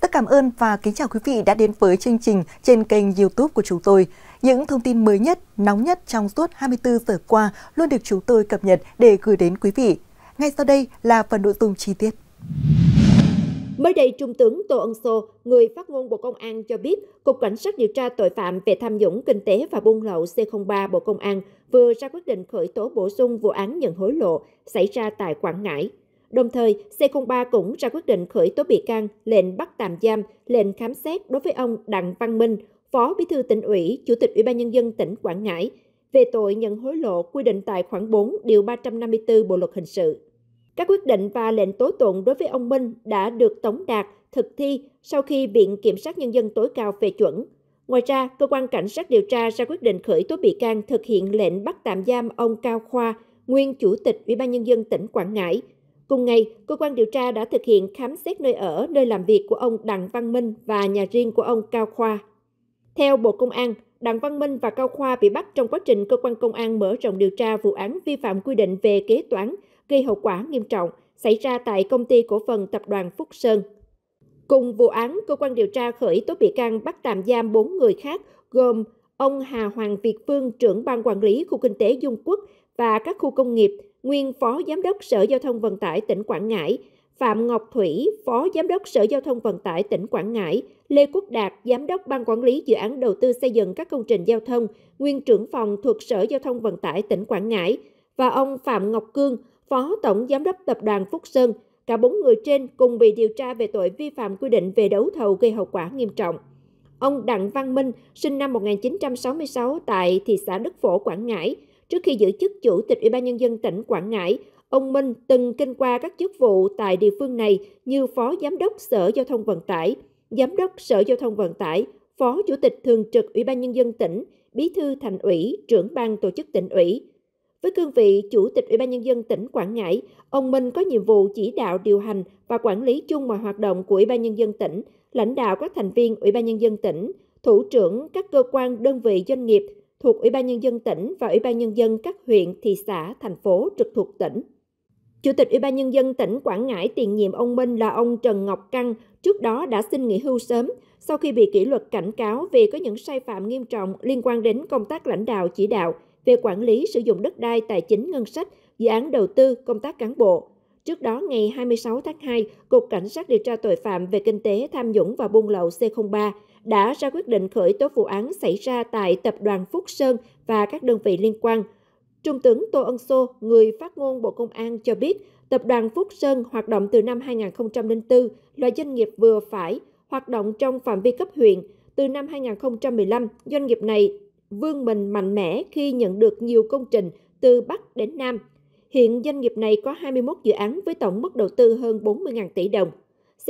tất cảm ơn và kính chào quý vị đã đến với chương trình trên kênh YouTube của chúng tôi. Những thông tin mới nhất, nóng nhất trong suốt 24 giờ qua luôn được chúng tôi cập nhật để gửi đến quý vị. Ngay sau đây là phần nội dung chi tiết. Mới đây, Trung tướng Tô Ân Sô, người phát ngôn Bộ Công an cho biết, Cục Cảnh sát điều tra tội phạm về tham nhũng kinh tế và buôn lậu C03 Bộ Công an vừa ra quyết định khởi tố bổ sung vụ án nhận hối lộ xảy ra tại Quảng Ngãi Đồng thời, C03 cũng ra quyết định khởi tố bị can, lệnh bắt tạm giam, lệnh khám xét đối với ông Đặng Văn Minh, Phó Bí thư tỉnh ủy, Chủ tịch Ủy ban nhân dân tỉnh Quảng Ngãi về tội nhận hối lộ quy định tại khoản 4 điều 354 Bộ luật hình sự. Các quyết định và lệnh tố tụng đối với ông Minh đã được Tống Đạt thực thi sau khi Viện Kiểm sát Nhân dân tối cao phê chuẩn. Ngoài ra, cơ quan cảnh sát điều tra ra quyết định khởi tố bị can thực hiện lệnh bắt tạm giam ông Cao Khoa, nguyên chủ tịch Ủy ban nhân dân tỉnh Quảng Ngãi Cùng ngày, cơ quan điều tra đã thực hiện khám xét nơi ở, nơi làm việc của ông Đặng Văn Minh và nhà riêng của ông Cao Khoa. Theo Bộ Công an, Đặng Văn Minh và Cao Khoa bị bắt trong quá trình cơ quan công an mở rộng điều tra vụ án vi phạm quy định về kế toán gây hậu quả nghiêm trọng xảy ra tại công ty cổ phần tập đoàn Phúc Sơn. Cùng vụ án, cơ quan điều tra khởi tố bị can bắt tạm giam 4 người khác gồm ông Hà Hoàng Việt Phương, trưởng ban quản lý khu kinh tế Dung Quốc và các khu công nghiệp nguyên Phó Giám đốc Sở Giao thông Vận tải tỉnh Quảng Ngãi, Phạm Ngọc Thủy, Phó Giám đốc Sở Giao thông Vận tải tỉnh Quảng Ngãi, Lê Quốc Đạt, Giám đốc Ban Quản lý Dự án Đầu tư xây dựng các công trình giao thông, nguyên trưởng phòng thuộc Sở Giao thông Vận tải tỉnh Quảng Ngãi và ông Phạm Ngọc Cương, Phó Tổng Giám đốc Tập đoàn Phúc Sơn. Cả bốn người trên cùng bị điều tra về tội vi phạm quy định về đấu thầu gây hậu quả nghiêm trọng. Ông Đặng Văn Minh, sinh năm 1966 tại thị xã Đức Phổ, Quảng Ngãi, Trước khi giữ chức chủ tịch Ủy ban Nhân dân tỉnh Quảng Ngãi, ông Minh từng kinh qua các chức vụ tại địa phương này như Phó Giám đốc Sở Giao thông Vận tải, Giám đốc Sở Giao thông Vận tải, Phó Chủ tịch Thường trực Ủy ban Nhân dân tỉnh, Bí thư Thành ủy, trưởng ban tổ chức tỉnh ủy. Với cương vị Chủ tịch Ủy ban Nhân dân tỉnh Quảng Ngãi, ông Minh có nhiệm vụ chỉ đạo điều hành và quản lý chung mọi hoạt động của Ủy ban Nhân dân tỉnh, lãnh đạo các thành viên Ủy ban Nhân dân tỉnh, thủ trưởng các cơ quan đơn vị doanh nghiệp, thuộc Ủy ban Nhân dân tỉnh và Ủy ban Nhân dân các huyện, thị xã, thành phố trực thuộc tỉnh. Chủ tịch Ủy ban Nhân dân tỉnh Quảng Ngãi tiền nhiệm ông Minh là ông Trần Ngọc Căng, trước đó đã xin nghỉ hưu sớm sau khi bị kỷ luật cảnh cáo vì có những sai phạm nghiêm trọng liên quan đến công tác lãnh đạo chỉ đạo về quản lý sử dụng đất đai, tài chính, ngân sách, dự án đầu tư, công tác cán bộ. Trước đó, ngày 26 tháng 2, Cục Cảnh sát điều tra tội phạm về kinh tế, tham nhũng và buôn lậu C03 đã ra quyết định khởi tố vụ án xảy ra tại Tập đoàn Phúc Sơn và các đơn vị liên quan. Trung tướng Tô Ân Sô, người phát ngôn Bộ Công an cho biết, Tập đoàn Phúc Sơn hoạt động từ năm 2004, loại doanh nghiệp vừa phải, hoạt động trong phạm vi cấp huyện. Từ năm 2015, doanh nghiệp này vươn mình mạnh mẽ khi nhận được nhiều công trình từ Bắc đến Nam. Hiện doanh nghiệp này có 21 dự án với tổng mức đầu tư hơn 40.000 tỷ đồng.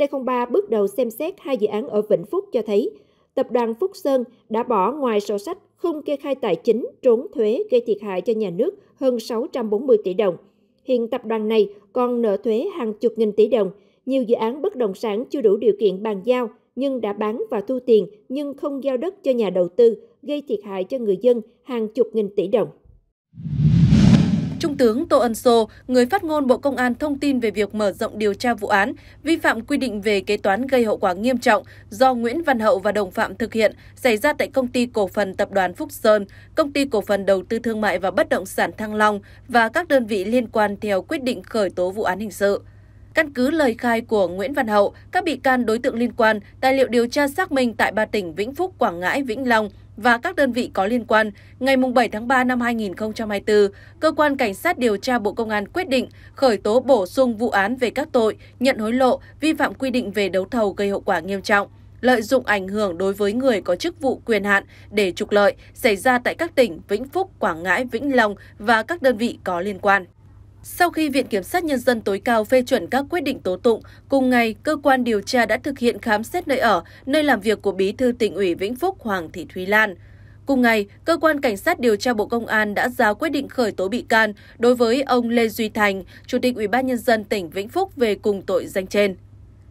C03 bước đầu xem xét hai dự án ở Vĩnh Phúc cho thấy, tập đoàn Phúc Sơn đã bỏ ngoài sổ sách không kê khai tài chính, trốn thuế gây thiệt hại cho nhà nước hơn 640 tỷ đồng. Hiện tập đoàn này còn nợ thuế hàng chục nghìn tỷ đồng, nhiều dự án bất động sản chưa đủ điều kiện bàn giao nhưng đã bán và thu tiền nhưng không giao đất cho nhà đầu tư, gây thiệt hại cho người dân hàng chục nghìn tỷ đồng. Trung tướng Tô Ân Sô, người phát ngôn Bộ Công an thông tin về việc mở rộng điều tra vụ án vi phạm quy định về kế toán gây hậu quả nghiêm trọng do Nguyễn Văn Hậu và đồng phạm thực hiện xảy ra tại công ty cổ phần tập đoàn Phúc Sơn, công ty cổ phần đầu tư thương mại và bất động sản Thăng Long và các đơn vị liên quan theo quyết định khởi tố vụ án hình sự. Căn cứ lời khai của Nguyễn Văn Hậu, các bị can đối tượng liên quan, tài liệu điều tra xác minh tại ba tỉnh Vĩnh Phúc, Quảng Ngãi, Vĩnh Long và các đơn vị có liên quan, ngày 7 tháng 3 năm 2024, Cơ quan Cảnh sát điều tra Bộ Công an quyết định khởi tố bổ sung vụ án về các tội nhận hối lộ, vi phạm quy định về đấu thầu gây hậu quả nghiêm trọng, lợi dụng ảnh hưởng đối với người có chức vụ quyền hạn để trục lợi xảy ra tại các tỉnh Vĩnh Phúc, Quảng Ngãi, Vĩnh Long và các đơn vị có liên quan. Sau khi Viện Kiểm sát Nhân dân tối cao phê chuẩn các quyết định tố tụng, cùng ngày, cơ quan điều tra đã thực hiện khám xét nơi ở, nơi làm việc của Bí thư tỉnh ủy Vĩnh Phúc Hoàng Thị Thúy Lan. Cùng ngày, Cơ quan Cảnh sát điều tra Bộ Công an đã ra quyết định khởi tố bị can đối với ông Lê Duy Thành, Chủ tịch Ủy ban Nhân dân tỉnh Vĩnh Phúc về cùng tội danh trên.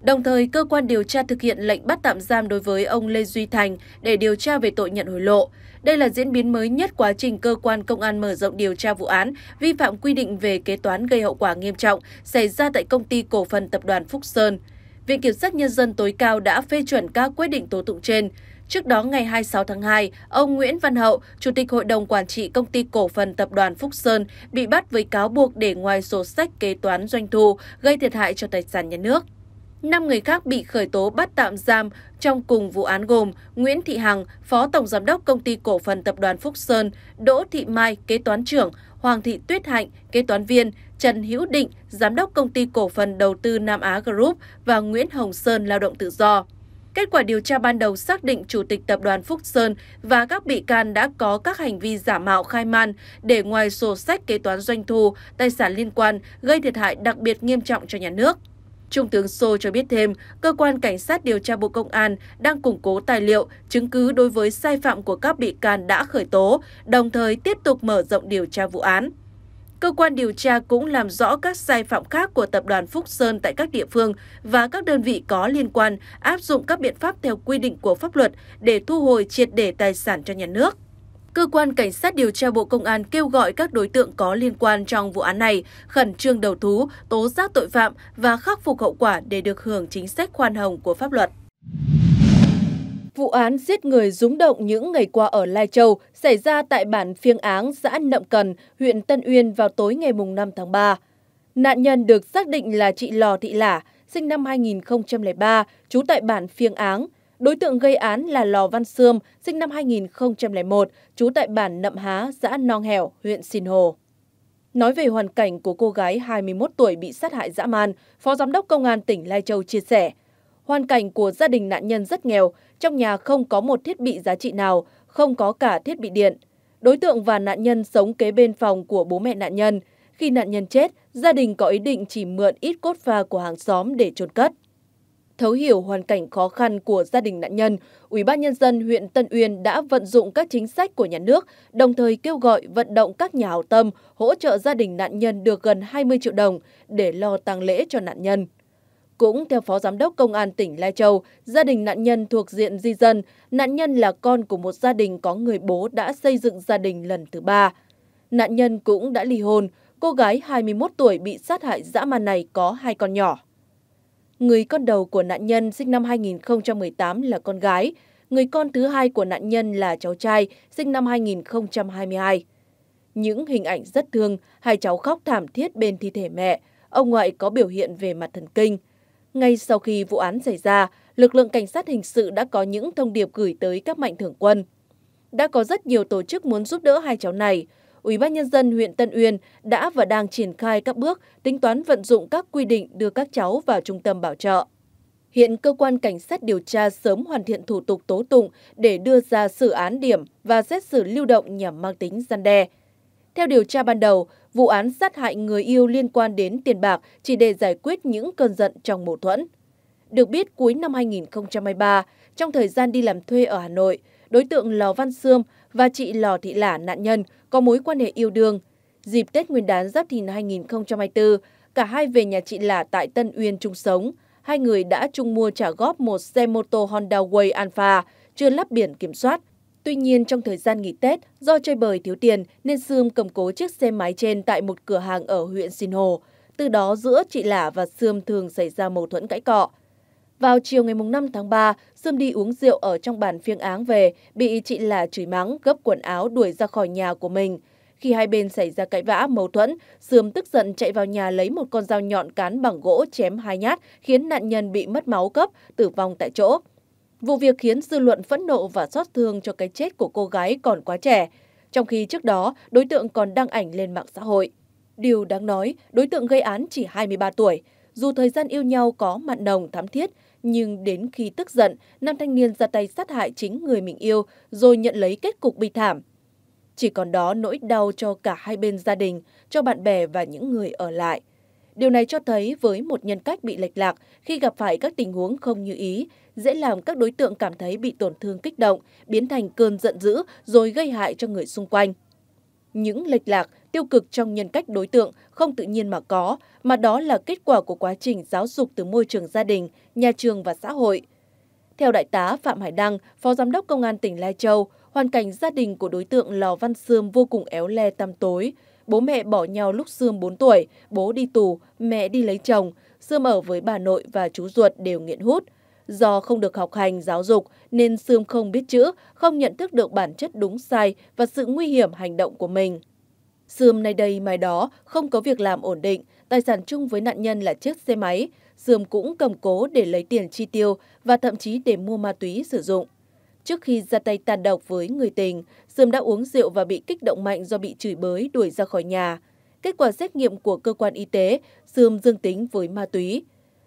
Đồng thời, cơ quan điều tra thực hiện lệnh bắt tạm giam đối với ông Lê Duy Thành để điều tra về tội nhận hối lộ. Đây là diễn biến mới nhất quá trình cơ quan công an mở rộng điều tra vụ án vi phạm quy định về kế toán gây hậu quả nghiêm trọng xảy ra tại công ty cổ phần tập đoàn Phúc Sơn. Viện Kiểm sát Nhân dân tối cao đã phê chuẩn các quyết định tố tụng trên. Trước đó, ngày 26 tháng 2, ông Nguyễn Văn Hậu, Chủ tịch Hội đồng Quản trị Công ty Cổ phần Tập đoàn Phúc Sơn, bị bắt với cáo buộc để ngoài sổ sách kế toán doanh thu gây thiệt hại cho tài sản nhà nước. 5 người khác bị khởi tố bắt tạm giam trong cùng vụ án gồm Nguyễn Thị Hằng, Phó Tổng Giám đốc Công ty Cổ phần Tập đoàn Phúc Sơn, Đỗ Thị Mai, Kế toán trưởng, Hoàng Thị Tuyết Hạnh, Kế toán viên, Trần Hữu Định, Giám đốc Công ty Cổ phần Đầu tư Nam Á Group và Nguyễn Hồng Sơn, lao động tự do. Kết quả điều tra ban đầu xác định Chủ tịch Tập đoàn Phúc Sơn và các bị can đã có các hành vi giả mạo khai man để ngoài sổ sách kế toán doanh thu, tài sản liên quan gây thiệt hại đặc biệt nghiêm trọng cho nhà nước. Trung tướng Sô cho biết thêm, cơ quan cảnh sát điều tra Bộ Công an đang củng cố tài liệu, chứng cứ đối với sai phạm của các bị can đã khởi tố, đồng thời tiếp tục mở rộng điều tra vụ án. Cơ quan điều tra cũng làm rõ các sai phạm khác của Tập đoàn Phúc Sơn tại các địa phương và các đơn vị có liên quan áp dụng các biện pháp theo quy định của pháp luật để thu hồi triệt để tài sản cho nhà nước. Cơ quan Cảnh sát điều tra Bộ Công an kêu gọi các đối tượng có liên quan trong vụ án này khẩn trương đầu thú, tố giác tội phạm và khắc phục hậu quả để được hưởng chính sách khoan hồng của pháp luật. Vụ án giết người rúng động những ngày qua ở Lai Châu xảy ra tại bản Phiêng Áng, xã Nậm Cần, huyện Tân Uyên vào tối ngày 5 tháng 3. Nạn nhân được xác định là chị Lò Thị Lả, sinh năm 2003, trú tại bản Phiêng Áng, Đối tượng gây án là Lò Văn Sươm, sinh năm 2001, trú tại bản Nậm Há, xã Nong Hẻo, huyện Sinh Hồ. Nói về hoàn cảnh của cô gái 21 tuổi bị sát hại dã man, Phó Giám đốc Công an tỉnh Lai Châu chia sẻ, hoàn cảnh của gia đình nạn nhân rất nghèo, trong nhà không có một thiết bị giá trị nào, không có cả thiết bị điện. Đối tượng và nạn nhân sống kế bên phòng của bố mẹ nạn nhân. Khi nạn nhân chết, gia đình có ý định chỉ mượn ít cốt pha của hàng xóm để chôn cất thấu hiểu hoàn cảnh khó khăn của gia đình nạn nhân, Ủy ban nhân dân huyện Tân Uyên đã vận dụng các chính sách của nhà nước, đồng thời kêu gọi vận động các nhà hảo tâm hỗ trợ gia đình nạn nhân được gần 20 triệu đồng để lo tang lễ cho nạn nhân. Cũng theo Phó Giám đốc Công an tỉnh Lai Châu, gia đình nạn nhân thuộc diện di dân, nạn nhân là con của một gia đình có người bố đã xây dựng gia đình lần thứ ba. Nạn nhân cũng đã ly hôn, cô gái 21 tuổi bị sát hại dã man này có hai con nhỏ. Người con đầu của nạn nhân sinh năm 2018 là con gái, người con thứ hai của nạn nhân là cháu trai sinh năm 2022. Những hình ảnh rất thương, hai cháu khóc thảm thiết bên thi thể mẹ, ông ngoại có biểu hiện về mặt thần kinh. Ngay sau khi vụ án xảy ra, lực lượng cảnh sát hình sự đã có những thông điệp gửi tới các mạnh thường quân. Đã có rất nhiều tổ chức muốn giúp đỡ hai cháu này, Ủy ban nhân dân huyện Tân Uyên đã và đang triển khai các bước tính toán vận dụng các quy định đưa các cháu vào trung tâm bảo trợ. Hiện cơ quan cảnh sát điều tra sớm hoàn thiện thủ tục tố tụng để đưa ra xử án điểm và xét xử lưu động nhằm mang tính gian đe. Theo điều tra ban đầu, vụ án sát hại người yêu liên quan đến tiền bạc chỉ để giải quyết những cơn giận trong mâu thuẫn. Được biết cuối năm 2023, trong thời gian đi làm thuê ở Hà Nội, đối tượng Lò Văn Sươm và chị Lò Thị Lả nạn nhân có mối quan hệ yêu đương. Dịp Tết Nguyên đán Giáp Thìn 2024, cả hai về nhà chị Lả tại Tân Uyên chung sống. Hai người đã chung mua trả góp một xe mô tô Honda Way Alpha chưa lắp biển kiểm soát. Tuy nhiên trong thời gian nghỉ Tết, do chơi bời thiếu tiền nên sương cầm cố chiếc xe máy trên tại một cửa hàng ở huyện Sinh Hồ. Từ đó giữa chị Lả và sương thường xảy ra mâu thuẫn cãi cọ. Vào chiều ngày 5 tháng 3, Sươm đi uống rượu ở trong bàn phiêng áng về, bị chị là chửi mắng, gấp quần áo đuổi ra khỏi nhà của mình. Khi hai bên xảy ra cãi vã, mâu thuẫn, Sươm tức giận chạy vào nhà lấy một con dao nhọn cán bằng gỗ chém hai nhát, khiến nạn nhân bị mất máu cấp, tử vong tại chỗ. Vụ việc khiến dư luận phẫn nộ và xót thương cho cái chết của cô gái còn quá trẻ, trong khi trước đó đối tượng còn đăng ảnh lên mạng xã hội. Điều đáng nói, đối tượng gây án chỉ 23 tuổi, dù thời gian yêu nhau có mặn nồng thắm thiết, nhưng đến khi tức giận, nam thanh niên ra tay sát hại chính người mình yêu rồi nhận lấy kết cục bi thảm. Chỉ còn đó nỗi đau cho cả hai bên gia đình, cho bạn bè và những người ở lại. Điều này cho thấy với một nhân cách bị lệch lạc khi gặp phải các tình huống không như ý, dễ làm các đối tượng cảm thấy bị tổn thương kích động, biến thành cơn giận dữ rồi gây hại cho người xung quanh. Những lệch lạc tiêu cực trong nhân cách đối tượng không tự nhiên mà có, mà đó là kết quả của quá trình giáo dục từ môi trường gia đình, nhà trường và xã hội. Theo Đại tá Phạm Hải Đăng, Phó Giám đốc Công an tỉnh Lai Châu, hoàn cảnh gia đình của đối tượng Lò Văn Sươm vô cùng éo le tăm tối. Bố mẹ bỏ nhau lúc Sươm 4 tuổi, bố đi tù, mẹ đi lấy chồng, Sươm ở với bà nội và chú ruột đều nghiện hút. Do không được học hành, giáo dục nên Sươm không biết chữ, không nhận thức được bản chất đúng sai và sự nguy hiểm hành động của mình. Sươm nay đây mai đó, không có việc làm ổn định, tài sản chung với nạn nhân là chiếc xe máy. Sươm cũng cầm cố để lấy tiền chi tiêu và thậm chí để mua ma túy sử dụng. Trước khi ra tay tàn độc với người tình, Sươm đã uống rượu và bị kích động mạnh do bị chửi bới đuổi ra khỏi nhà. Kết quả xét nghiệm của cơ quan y tế, Sươm dương tính với ma túy.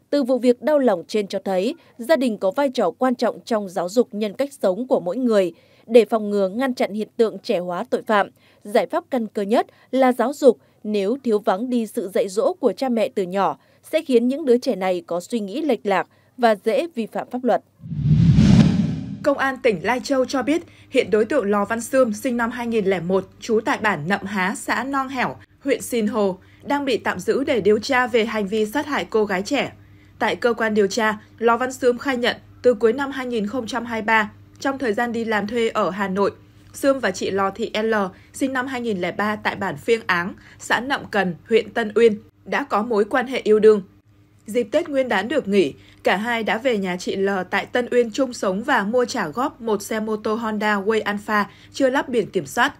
Từ vụ việc đau lòng trên cho thấy, gia đình có vai trò quan trọng trong giáo dục nhân cách sống của mỗi người để phòng ngừa ngăn chặn hiện tượng trẻ hóa tội phạm, giải pháp căn cơ nhất là giáo dục, nếu thiếu vắng đi sự dạy dỗ của cha mẹ từ nhỏ sẽ khiến những đứa trẻ này có suy nghĩ lệch lạc và dễ vi phạm pháp luật. Công an tỉnh Lai Châu cho biết hiện đối tượng Lò Văn Sươm sinh năm 2001, trú tại bản Nậm Há, xã Nong Hẻo, huyện Sinh Hồ, đang bị tạm giữ để điều tra về hành vi sát hại cô gái trẻ. Tại cơ quan điều tra, Lò Văn Sươm khai nhận từ cuối năm 2023, trong thời gian đi làm thuê ở Hà Nội, Sương và chị Lò Thị L, sinh năm 2003 tại bản Phiêng Áng, xã Nậm Cần, huyện Tân Uyên, đã có mối quan hệ yêu đương. Dịp Tết Nguyên đán được nghỉ, cả hai đã về nhà chị L tại Tân Uyên chung sống và mua trả góp một xe mô tô Honda Way Alpha chưa lắp biển kiểm soát.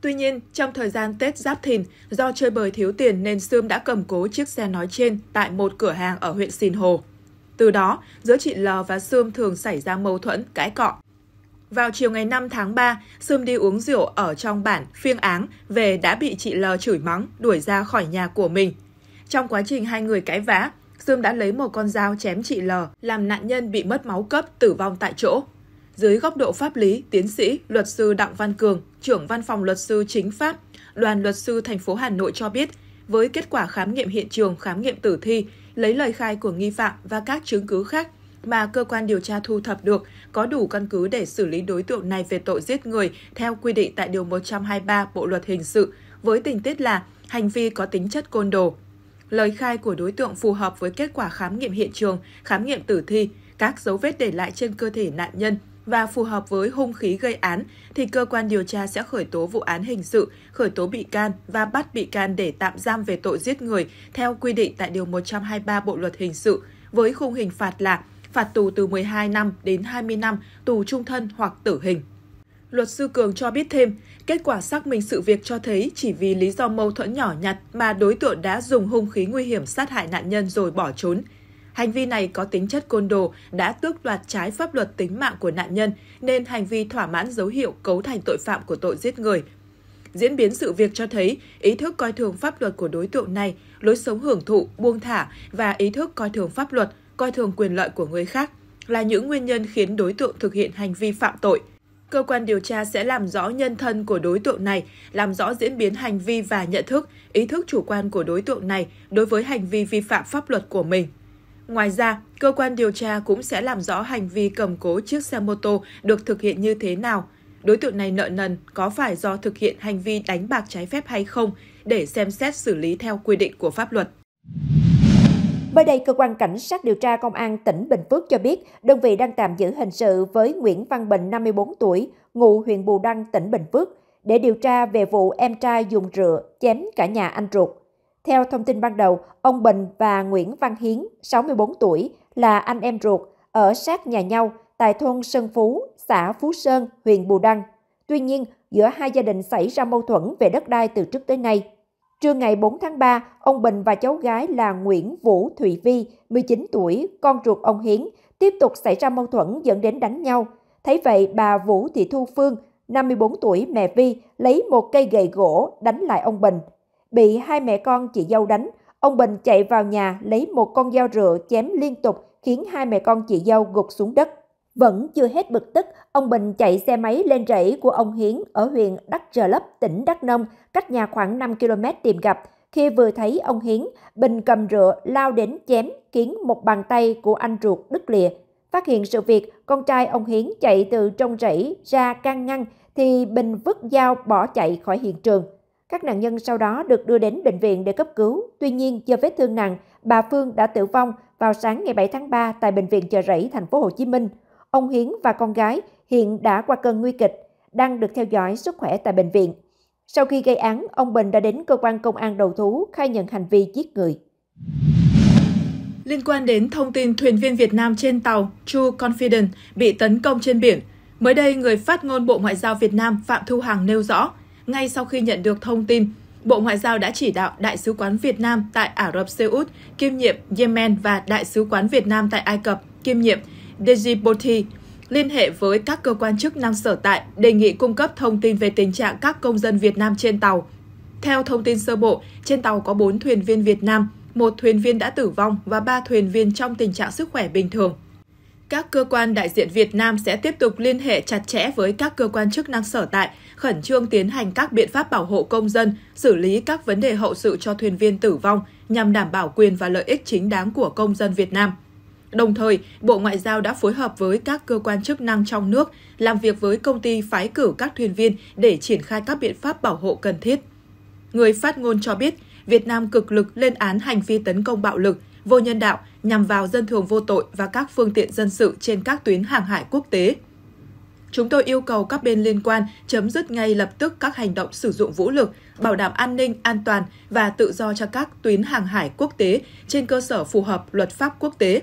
Tuy nhiên, trong thời gian Tết Giáp Thìn, do chơi bời thiếu tiền nên Sương đã cầm cố chiếc xe nói trên tại một cửa hàng ở huyện Sìn Hồ. Từ đó, giữa chị L và Sương thường xảy ra mâu thuẫn, cãi cọ. Vào chiều ngày 5 tháng 3, Sươm đi uống rượu ở trong bản Phiêng Áng về đã bị chị L chửi mắng, đuổi ra khỏi nhà của mình. Trong quá trình hai người cãi vã, Sươm đã lấy một con dao chém chị L, làm nạn nhân bị mất máu cấp, tử vong tại chỗ. Dưới góc độ pháp lý, tiến sĩ, luật sư Đặng Văn Cường, trưởng văn phòng luật sư chính pháp, đoàn luật sư thành phố Hà Nội cho biết, với kết quả khám nghiệm hiện trường, khám nghiệm tử thi, lấy lời khai của nghi phạm và các chứng cứ khác, mà cơ quan điều tra thu thập được có đủ căn cứ để xử lý đối tượng này về tội giết người theo quy định tại Điều 123 Bộ Luật Hình sự, với tình tiết là hành vi có tính chất côn đồ. Lời khai của đối tượng phù hợp với kết quả khám nghiệm hiện trường, khám nghiệm tử thi, các dấu vết để lại trên cơ thể nạn nhân và phù hợp với hung khí gây án thì cơ quan điều tra sẽ khởi tố vụ án hình sự, khởi tố bị can và bắt bị can để tạm giam về tội giết người theo quy định tại điều 123 Bộ luật hình sự với khung hình phạt là phạt tù từ 12 năm đến 20 năm, tù trung thân hoặc tử hình. Luật sư Cường cho biết thêm, kết quả xác minh sự việc cho thấy chỉ vì lý do mâu thuẫn nhỏ nhặt mà đối tượng đã dùng hung khí nguy hiểm sát hại nạn nhân rồi bỏ trốn. Hành vi này có tính chất côn đồ, đã tước đoạt trái pháp luật tính mạng của nạn nhân, nên hành vi thỏa mãn dấu hiệu cấu thành tội phạm của tội giết người. Diễn biến sự việc cho thấy ý thức coi thường pháp luật của đối tượng này, lối sống hưởng thụ, buông thả và ý thức coi thường pháp luật coi thường quyền lợi của người khác là những nguyên nhân khiến đối tượng thực hiện hành vi phạm tội. Cơ quan điều tra sẽ làm rõ nhân thân của đối tượng này, làm rõ diễn biến hành vi và nhận thức, ý thức chủ quan của đối tượng này đối với hành vi vi phạm pháp luật của mình. Ngoài ra, cơ quan điều tra cũng sẽ làm rõ hành vi cầm cố chiếc xe mô tô được thực hiện như thế nào, đối tượng này nợ nần có phải do thực hiện hành vi đánh bạc trái phép hay không để xem xét xử lý theo quy định của pháp luật. Mới đây, cơ quan cảnh sát điều tra công an tỉnh Bình Phước cho biết, đơn vị đang tạm giữ hình sự với Nguyễn Văn Bình 54 tuổi, ngụ huyện Bù Đăng, tỉnh Bình Phước để điều tra về vụ em trai dùng rượu chém cả nhà anh ruột. Theo thông tin ban đầu, ông Bình và Nguyễn Văn Hiến, 64 tuổi, là anh em ruột ở sát nhà nhau tại thôn Sơn Phú, xã Phú Sơn, huyện Bù Đăng. Tuy nhiên, giữa hai gia đình xảy ra mâu thuẫn về đất đai từ trước tới nay. Trưa ngày 4 tháng 3, ông Bình và cháu gái là Nguyễn Vũ Thụy Vi, 19 tuổi, con ruột ông Hiến, tiếp tục xảy ra mâu thuẫn dẫn đến đánh nhau. Thấy vậy, bà Vũ Thị Thu Phương, 54 tuổi, mẹ Vi, lấy một cây gậy gỗ đánh lại ông Bình. Bị hai mẹ con chị dâu đánh, ông Bình chạy vào nhà lấy một con dao rựa chém liên tục khiến hai mẹ con chị dâu gục xuống đất. Vẫn chưa hết bực tức, ông Bình chạy xe máy lên rẫy của ông Hiến ở huyện Đắk Trờ Lấp, tỉnh Đắk Nông, cách nhà khoảng 5 km tìm gặp. Khi vừa thấy ông Hiến, Bình cầm rựa lao đến chém khiến một bàn tay của anh ruột đứt lìa. Phát hiện sự việc, con trai ông Hiến chạy từ trong rẫy ra can ngăn thì Bình vứt dao bỏ chạy khỏi hiện trường. Các nạn nhân sau đó được đưa đến bệnh viện để cấp cứu. Tuy nhiên, do vết thương nặng, bà Phương đã tử vong vào sáng ngày 7 tháng 3 tại bệnh viện chợ rẫy thành phố Hồ Chí Minh. Ông Hiến và con gái hiện đã qua cơn nguy kịch, đang được theo dõi sức khỏe tại bệnh viện. Sau khi gây án, ông Bình đã đến cơ quan công an đầu thú khai nhận hành vi giết người. Liên quan đến thông tin thuyền viên Việt Nam trên tàu True Confident bị tấn công trên biển, mới đây người phát ngôn Bộ Ngoại giao Việt Nam Phạm Thu Hằng nêu rõ, ngay sau khi nhận được thông tin, Bộ Ngoại giao đã chỉ đạo Đại sứ quán Việt Nam tại Ả Rập Xê Út kiêm nhiệm Yemen và Đại sứ quán Việt Nam tại Ai Cập kiêm nhiệm Djibouti liên hệ với các cơ quan chức năng sở tại đề nghị cung cấp thông tin về tình trạng các công dân Việt Nam trên tàu. Theo thông tin sơ bộ, trên tàu có 4 thuyền viên Việt Nam, một thuyền viên đã tử vong và 3 thuyền viên trong tình trạng sức khỏe bình thường. Các cơ quan đại diện Việt Nam sẽ tiếp tục liên hệ chặt chẽ với các cơ quan chức năng sở tại, khẩn trương tiến hành các biện pháp bảo hộ công dân, xử lý các vấn đề hậu sự cho thuyền viên tử vong nhằm đảm bảo quyền và lợi ích chính đáng của công dân Việt Nam. Đồng thời, Bộ Ngoại giao đã phối hợp với các cơ quan chức năng trong nước, làm việc với công ty phái cử các thuyền viên để triển khai các biện pháp bảo hộ cần thiết. Người phát ngôn cho biết, Việt Nam cực lực lên án hành vi tấn công bạo lực, vô nhân đạo nhằm vào dân thường vô tội và các phương tiện dân sự trên các tuyến hàng hải quốc tế. Chúng tôi yêu cầu các bên liên quan chấm dứt ngay lập tức các hành động sử dụng vũ lực, bảo đảm an ninh, an toàn và tự do cho các tuyến hàng hải quốc tế trên cơ sở phù hợp luật pháp quốc tế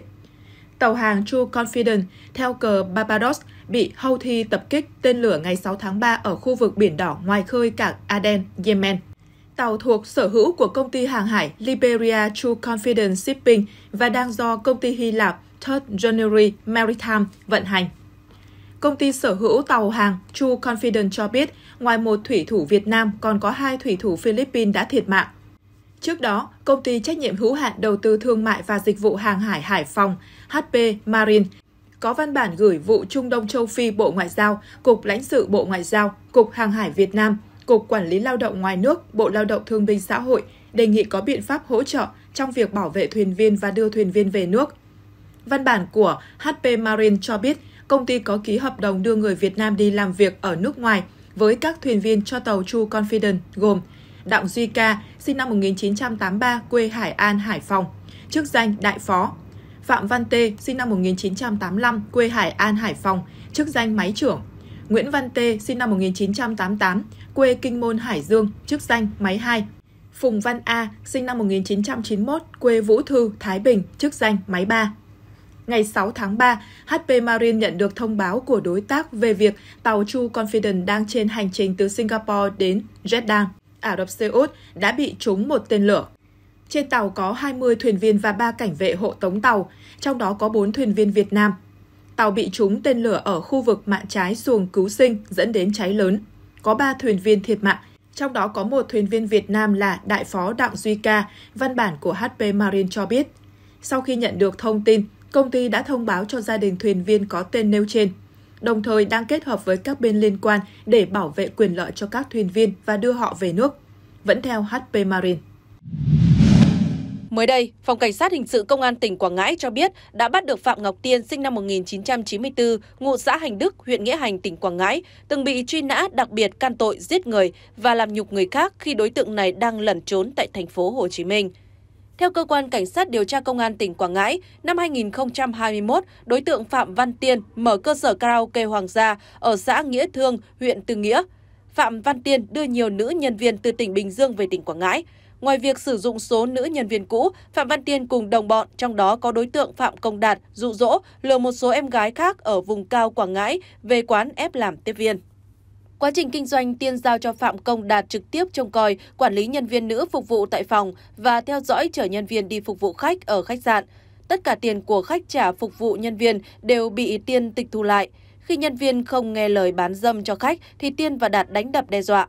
tàu hàng True Confidence theo cờ Barbados bị Houthi tập kích tên lửa ngày 6 tháng 3 ở khu vực Biển Đỏ ngoài khơi cảng Aden, Yemen. Tàu thuộc sở hữu của công ty hàng hải Liberia True Confidence Shipping và đang do công ty Hy Lạp Third January Maritime vận hành. Công ty sở hữu tàu hàng True Confidence cho biết, ngoài một thủy thủ Việt Nam còn có hai thủy thủ Philippines đã thiệt mạng. Trước đó, công ty trách nhiệm hữu hạn đầu tư thương mại và dịch vụ hàng hải Hải Phòng, HP Marine, có văn bản gửi vụ Trung Đông Châu Phi Bộ Ngoại giao, Cục lãnh sự Bộ Ngoại giao, Cục Hàng hải Việt Nam, Cục Quản lý Lao động Ngoài nước, Bộ Lao động Thương binh Xã hội đề nghị có biện pháp hỗ trợ trong việc bảo vệ thuyền viên và đưa thuyền viên về nước. Văn bản của HP Marine cho biết công ty có ký hợp đồng đưa người Việt Nam đi làm việc ở nước ngoài với các thuyền viên cho tàu True Confident gồm Đặng Duy Ca, sinh năm 1983, quê Hải An, Hải Phòng, chức danh Đại Phó. Phạm Văn Tê, sinh năm 1985, quê Hải An, Hải Phòng, chức danh Máy trưởng. Nguyễn Văn Tê, sinh năm 1988, quê Kinh Môn, Hải Dương, chức danh Máy 2. Phùng Văn A, sinh năm 1991, quê Vũ Thư, Thái Bình, chức danh Máy 3 ngày 6 tháng 3, HP Marine nhận được thông báo của đối tác về việc tàu chu Confident đang trên hành trình từ Singapore đến Jeddah. Ả Rập Xê Út đã bị trúng một tên lửa. Trên tàu có 20 thuyền viên và 3 cảnh vệ hộ tống tàu, trong đó có 4 thuyền viên Việt Nam. Tàu bị trúng tên lửa ở khu vực mạn trái xuồng cứu sinh dẫn đến cháy lớn. Có 3 thuyền viên thiệt mạng, trong đó có một thuyền viên Việt Nam là Đại phó Đặng Duy Ca, văn bản của HP Marine cho biết. Sau khi nhận được thông tin, công ty đã thông báo cho gia đình thuyền viên có tên nêu trên đồng thời đang kết hợp với các bên liên quan để bảo vệ quyền lợi cho các thuyền viên và đưa họ về nước. Vẫn theo HP Marine. Mới đây, Phòng Cảnh sát Hình sự Công an tỉnh Quảng Ngãi cho biết đã bắt được Phạm Ngọc Tiên sinh năm 1994, ngụ xã Hành Đức, huyện Nghĩa Hành, tỉnh Quảng Ngãi, từng bị truy nã đặc biệt can tội giết người và làm nhục người khác khi đối tượng này đang lẩn trốn tại thành phố Hồ Chí Minh. Theo cơ quan cảnh sát điều tra công an tỉnh Quảng Ngãi, năm 2021, đối tượng Phạm Văn Tiên mở cơ sở karaoke Hoàng gia ở xã Nghĩa Thương, huyện Từ Nghĩa. Phạm Văn Tiên đưa nhiều nữ nhân viên từ tỉnh Bình Dương về tỉnh Quảng Ngãi. Ngoài việc sử dụng số nữ nhân viên cũ, Phạm Văn Tiên cùng đồng bọn, trong đó có đối tượng Phạm Công Đạt, dụ dỗ, lừa một số em gái khác ở vùng cao Quảng Ngãi về quán ép làm tiếp viên. Quá trình kinh doanh, Tiên giao cho Phạm Công Đạt trực tiếp trông coi, quản lý nhân viên nữ phục vụ tại phòng và theo dõi chở nhân viên đi phục vụ khách ở khách sạn. Tất cả tiền của khách trả phục vụ nhân viên đều bị Tiên tịch thu lại. Khi nhân viên không nghe lời bán dâm cho khách thì Tiên và Đạt đánh đập đe dọa.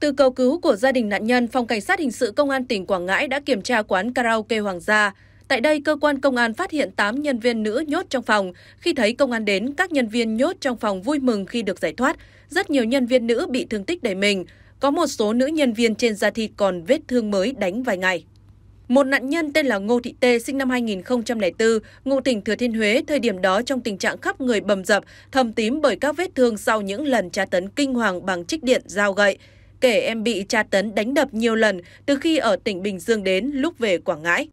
Từ cầu cứu của gia đình nạn nhân, Phòng Cảnh sát Hình sự Công an tỉnh Quảng Ngãi đã kiểm tra quán karaoke Hoàng gia. Tại đây, cơ quan công an phát hiện 8 nhân viên nữ nhốt trong phòng. Khi thấy công an đến, các nhân viên nhốt trong phòng vui mừng khi được giải thoát. Rất nhiều nhân viên nữ bị thương tích đầy mình. Có một số nữ nhân viên trên da thịt còn vết thương mới đánh vài ngày. Một nạn nhân tên là Ngô Thị Tê, sinh năm 2004, ngụ tỉnh Thừa Thiên Huế, thời điểm đó trong tình trạng khắp người bầm dập, thầm tím bởi các vết thương sau những lần tra tấn kinh hoàng bằng trích điện, dao gậy. Kể em bị tra tấn đánh đập nhiều lần từ khi ở tỉnh Bình Dương đến lúc về Quảng Ngãi.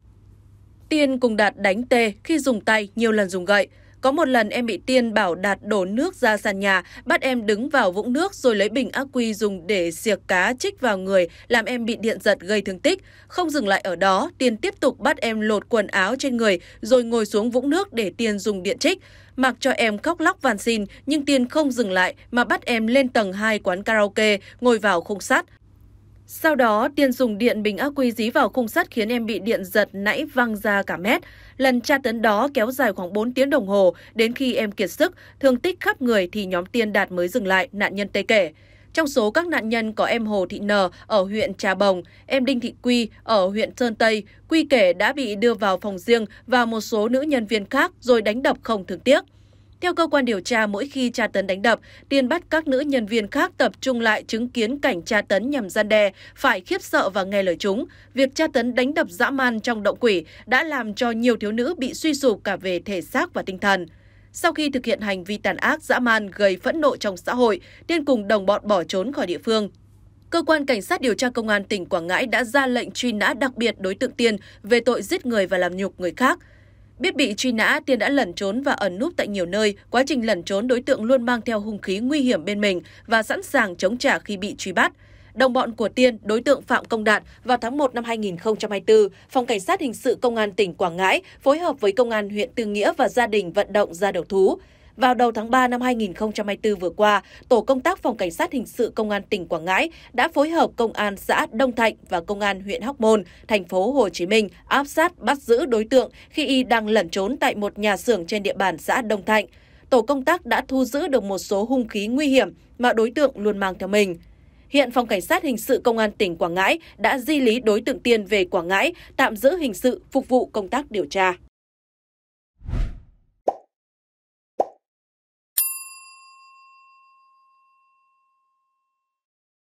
Tiên cùng Đạt đánh tê khi dùng tay nhiều lần dùng gậy. Có một lần em bị Tiên bảo Đạt đổ nước ra sàn nhà, bắt em đứng vào vũng nước rồi lấy bình ác quy dùng để xiệc cá chích vào người, làm em bị điện giật gây thương tích. Không dừng lại ở đó, Tiên tiếp tục bắt em lột quần áo trên người rồi ngồi xuống vũng nước để Tiên dùng điện chích, Mặc cho em khóc lóc van xin, nhưng Tiên không dừng lại mà bắt em lên tầng 2 quán karaoke, ngồi vào khung sắt. Sau đó, Tiên dùng điện bình ác quy dí vào khung sắt khiến em bị điện giật nãy văng ra cả mét. Lần tra tấn đó kéo dài khoảng 4 tiếng đồng hồ, đến khi em kiệt sức, thương tích khắp người thì nhóm Tiên Đạt mới dừng lại, nạn nhân tê kể. Trong số các nạn nhân có em Hồ Thị Nờ ở huyện Trà Bồng, em Đinh Thị Quy ở huyện Sơn Tây. Quy kể đã bị đưa vào phòng riêng và một số nữ nhân viên khác rồi đánh đập không thương tiếc. Theo cơ quan điều tra, mỗi khi tra tấn đánh đập, Tiên bắt các nữ nhân viên khác tập trung lại chứng kiến cảnh tra tấn nhằm gian đe, phải khiếp sợ và nghe lời chúng. Việc tra tấn đánh đập dã man trong động quỷ đã làm cho nhiều thiếu nữ bị suy sụp cả về thể xác và tinh thần. Sau khi thực hiện hành vi tàn ác dã man gây phẫn nộ trong xã hội, Tiên cùng đồng bọn bỏ trốn khỏi địa phương. Cơ quan Cảnh sát điều tra Công an tỉnh Quảng Ngãi đã ra lệnh truy nã đặc biệt đối tượng Tiên về tội giết người và làm nhục người khác – Biết bị truy nã, Tiên đã lẩn trốn và ẩn núp tại nhiều nơi. Quá trình lẩn trốn, đối tượng luôn mang theo hung khí nguy hiểm bên mình và sẵn sàng chống trả khi bị truy bắt. Đồng bọn của Tiên, đối tượng Phạm Công Đạt, vào tháng 1 năm 2024, Phòng Cảnh sát Hình sự Công an tỉnh Quảng Ngãi phối hợp với Công an huyện Tư Nghĩa và gia đình vận động ra đầu thú. Vào đầu tháng 3 năm 2024 vừa qua, Tổ công tác Phòng Cảnh sát Hình sự Công an tỉnh Quảng Ngãi đã phối hợp Công an xã Đông Thạnh và Công an huyện Hóc Môn, thành phố Hồ Chí Minh áp sát bắt giữ đối tượng khi y đang lẩn trốn tại một nhà xưởng trên địa bàn xã Đông Thạnh. Tổ công tác đã thu giữ được một số hung khí nguy hiểm mà đối tượng luôn mang theo mình. Hiện Phòng Cảnh sát Hình sự Công an tỉnh Quảng Ngãi đã di lý đối tượng Tiên về Quảng Ngãi, tạm giữ hình sự phục vụ công tác điều tra.